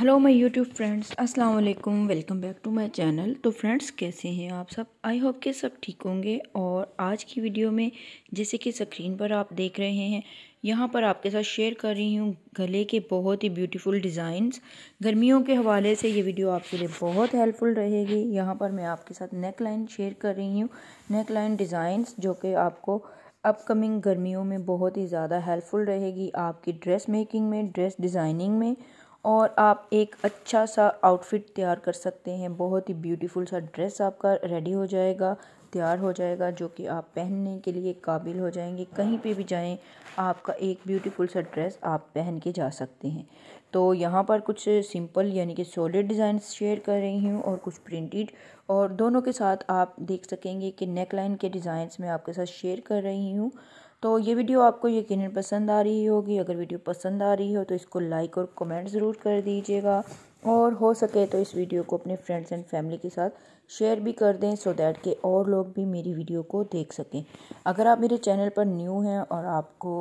hello my YouTube friends अस्सलाम वालेकुम welcome back to my channel तो फ्रेंड्स कैसे हैं आप सब आई होप के सब ठीक होंगे और आज की वीडियो में जैसे कि स्क्रीन पर आप देख रहे हैं यहाँ पर आपके साथ शेयर कर रही हूँ गले के बहुत ही ब्यूटीफुल डिज़ाइंस गर्मियों के हवाले से ये वीडियो आपके लिए बहुत हेल्पफुल रहेगी यहाँ पर मैं आपके साथ नेक लाइन शेयर कर रही हूँ नेक लाइन डिज़ाइंस जो कि आपको अपकमिंग गर्मियों में बहुत ही ज़्यादा हेल्पफुल रहेगी आपकी ड्रेस मेकिंग में ड्रेस डिज़ाइनिंग में और आप एक अच्छा सा आउटफिट तैयार कर सकते हैं बहुत ही ब्यूटीफुल सा ड्रेस आपका रेडी हो जाएगा तैयार हो जाएगा जो कि आप पहनने के लिए काबिल हो जाएंगे कहीं पे भी जाएं आपका एक ब्यूटीफुल सा ड्रेस आप पहन के जा सकते हैं तो यहाँ पर कुछ सिंपल यानी कि सॉलिड डिज़ाइन शेयर कर रही हूँ और कुछ प्रिंटेड और दोनों के साथ आप देख सकेंगे कि नेक लाइन के डिज़ाइंस मैं आपके साथ शेयर कर रही हूँ तो ये वीडियो आपको यकीन पसंद आ रही होगी अगर वीडियो पसंद आ रही हो तो इसको लाइक और कमेंट ज़रूर कर दीजिएगा और हो सके तो इस वीडियो को अपने फ्रेंड्स एंड फैमिली के साथ शेयर भी कर दें सो दैट के और लोग भी मेरी वीडियो को देख सकें अगर आप मेरे चैनल पर न्यू हैं और आपको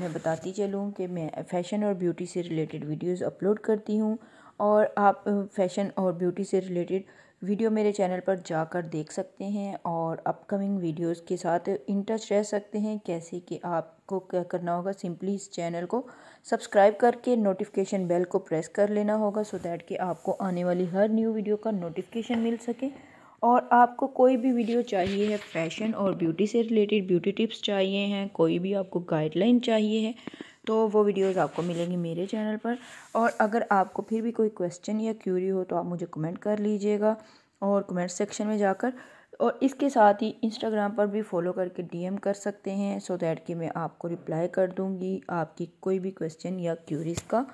मैं बताती चलूँ कि मैं फैशन और ब्यूटी से रिलेटेड वीडियोज़ अपलोड करती हूँ और आप फैशन और ब्यूटी से रिलेटेड वीडियो मेरे चैनल पर जाकर देख सकते हैं और अपकमिंग वीडियोस के साथ इन टच रह सकते हैं कैसे कि आपको क्या करना होगा सिंपली इस चैनल को सब्सक्राइब करके नोटिफिकेशन बेल को प्रेस कर लेना होगा सो दैट कि आपको आने वाली हर न्यू वीडियो का नोटिफिकेशन मिल सके और आपको कोई भी वीडियो चाहिए है फैशन और ब्यूटी से रिलेटेड ब्यूटी टिप्स चाहिए हैं कोई भी आपको गाइडलाइन चाहिए है तो वो वीडियोस आपको मिलेंगी मेरे चैनल पर और अगर आपको फिर भी कोई क्वेश्चन या क्यूरी हो तो आप मुझे कमेंट कर लीजिएगा और कमेंट सेक्शन में जाकर और इसके साथ ही इंस्टाग्राम पर भी फॉलो करके डीएम कर सकते हैं सो दैट कि मैं आपको रिप्लाई कर दूंगी आपकी कोई भी क्वेश्चन या क्यूरीज का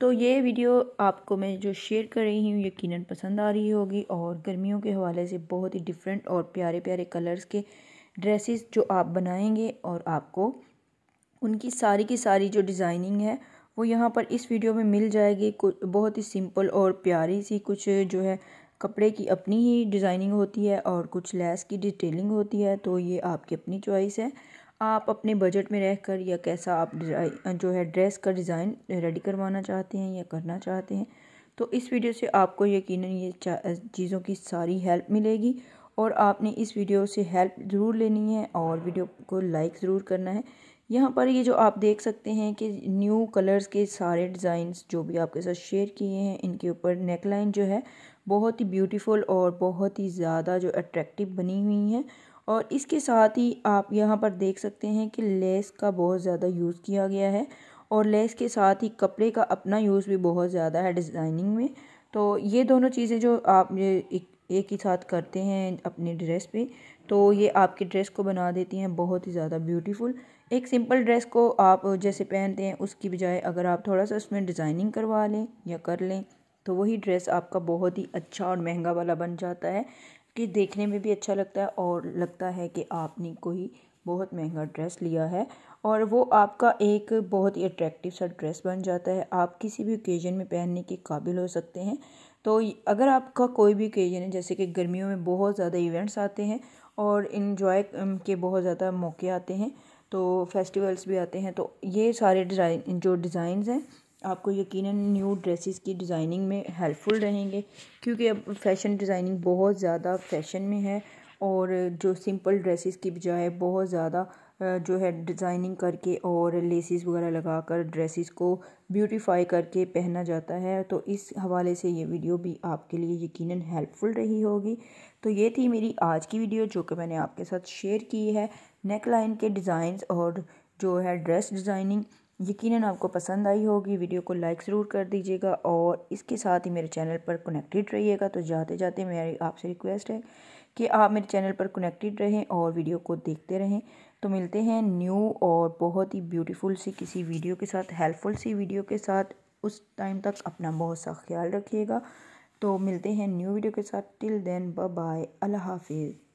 तो ये वीडियो आपको मैं जो शेयर कर रही हूँ यकीनन पसंद आ रही होगी और गर्मियों के हवाले से बहुत ही डिफरेंट और प्यारे प्यारे कलर्स के ड्रेसेस जो आप बनाएंगे और आपको उनकी सारी की सारी जो डिज़ाइनिंग है वो यहाँ पर इस वीडियो में मिल जाएगी बहुत ही सिंपल और प्यारी सी कुछ जो है कपड़े की अपनी ही डिज़ाइनिंग होती है और कुछ लेस की डिटेलिंग होती है तो ये आपकी अपनी चॉइस है आप अपने बजट में रहकर या कैसा आप जो है ड्रेस का डिज़ाइन रेडी करवाना चाहते हैं या करना चाहते हैं तो इस वीडियो से आपको यकीन ये चीज़ों की सारी हेल्प मिलेगी और आपने इस वीडियो से हेल्प ज़रूर लेनी है और वीडियो को लाइक ज़रूर करना है यहाँ पर ये जो आप देख सकते हैं कि न्यू कलर्स के सारे डिज़ाइंस जो भी आपके साथ शेयर किए हैं इनके ऊपर नेकलाइन जो है बहुत ही ब्यूटीफुल और बहुत ही ज़्यादा जो अट्रैक्टिव बनी हुई हैं और इसके साथ ही आप यहाँ पर देख सकते हैं कि लेस का बहुत ज़्यादा यूज़ किया गया है और लेस के साथ ही कपड़े का अपना यूज़ भी बहुत ज़्यादा है डिज़ाइनिंग में तो ये दोनों चीज़ें जो आप एक एक ही साथ करते हैं अपने ड्रेस पे तो ये आपके ड्रेस को बना देती हैं बहुत ही ज़्यादा ब्यूटीफुल एक सिंपल ड्रेस को आप जैसे पहनते हैं उसकी बजाय अगर आप थोड़ा सा उसमें डिज़ाइनिंग करवा लें या कर लें तो वही ड्रेस आपका बहुत ही अच्छा और महंगा वाला बन जाता है कि देखने में भी अच्छा लगता है और लगता है कि आपने कोई बहुत महंगा ड्रेस लिया है और वो आपका एक बहुत ही अट्रैक्टिव सा ड्रेस बन जाता है आप किसी भी ओकेजन में पहनने के काबिल हो सकते हैं तो अगर आपका कोई भी ओकेजन है जैसे कि गर्मियों में बहुत ज़्यादा इवेंट्स आते हैं और इन्जॉय के बहुत ज़्यादा मौके आते हैं तो फेस्टिवल्स भी आते हैं तो ये सारे डिज़ाइन जो डिज़ाइन हैं आपको यकीनन न्यू ड्रेसेस की डिज़ाइनिंग में हेल्पफुल रहेंगे क्योंकि अब फैशन डिज़ाइनिंग बहुत ज़्यादा फैशन में है और जो सिंपल ड्रेसेस की बजाय बहुत ज़्यादा जो है डिज़ाइनिंग करके और लेसिस वगैरह लगाकर ड्रेसेस को ब्यूटीफाई करके पहना जाता है तो इस हवाले से ये वीडियो भी आपके लिए यकीनन हेल्पफुल रही होगी तो ये थी मेरी आज की वीडियो जो कि मैंने आपके साथ शेयर की है नेक लाइन के डिज़ाइंस और जो है ड्रेस डिज़ाइनिंग यकीनन आपको पसंद आई होगी वीडियो को लाइक ज़रूर कर दीजिएगा और इसके साथ ही मेरे चैनल पर कनेक्टेड रहिएगा तो जाते जाते मेरी आपसे रिक्वेस्ट है कि आप मेरे चैनल पर कनेक्टेड रहें और वीडियो को देखते रहें तो मिलते हैं न्यू और बहुत ही ब्यूटीफुल सी किसी वीडियो के साथ हेल्पफुल सी वीडियो के साथ उस टाइम तक अपना बहुत सा ख्याल रखिएगा तो मिलते हैं न्यू वीडियो के साथ टिल देन बाय अल्लाह हाफिज़